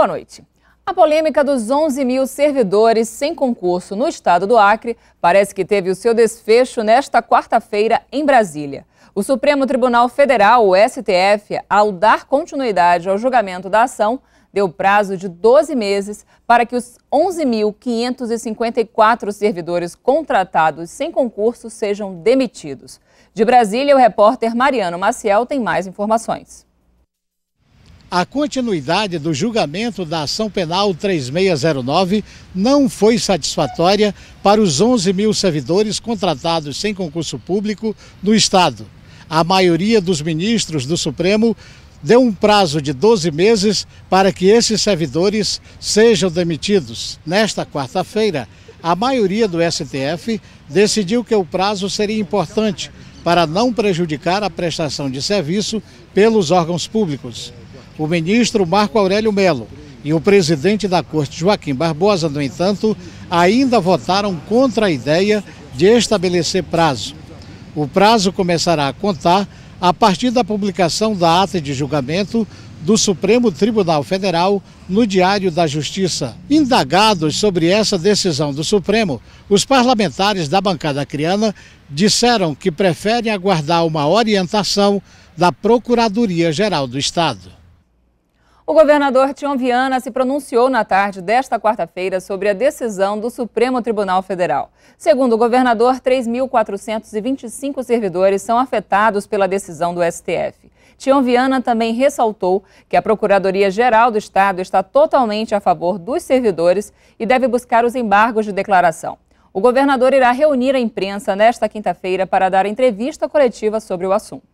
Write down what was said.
Boa noite. A polêmica dos 11 mil servidores sem concurso no estado do Acre parece que teve o seu desfecho nesta quarta-feira em Brasília. O Supremo Tribunal Federal, o STF, ao dar continuidade ao julgamento da ação, deu prazo de 12 meses para que os 11.554 servidores contratados sem concurso sejam demitidos. De Brasília, o repórter Mariano Maciel tem mais informações a continuidade do julgamento da ação penal 3609 não foi satisfatória para os 11 mil servidores contratados sem concurso público no Estado. A maioria dos ministros do Supremo deu um prazo de 12 meses para que esses servidores sejam demitidos. Nesta quarta-feira, a maioria do STF decidiu que o prazo seria importante para não prejudicar a prestação de serviço pelos órgãos públicos o ministro Marco Aurélio Melo e o presidente da corte, Joaquim Barbosa, no entanto, ainda votaram contra a ideia de estabelecer prazo. O prazo começará a contar a partir da publicação da ata de julgamento do Supremo Tribunal Federal no Diário da Justiça. Indagados sobre essa decisão do Supremo, os parlamentares da bancada criana disseram que preferem aguardar uma orientação da Procuradoria-Geral do Estado. O governador Tião Viana se pronunciou na tarde desta quarta-feira sobre a decisão do Supremo Tribunal Federal. Segundo o governador, 3.425 servidores são afetados pela decisão do STF. Tião Viana também ressaltou que a Procuradoria-Geral do Estado está totalmente a favor dos servidores e deve buscar os embargos de declaração. O governador irá reunir a imprensa nesta quinta-feira para dar entrevista coletiva sobre o assunto.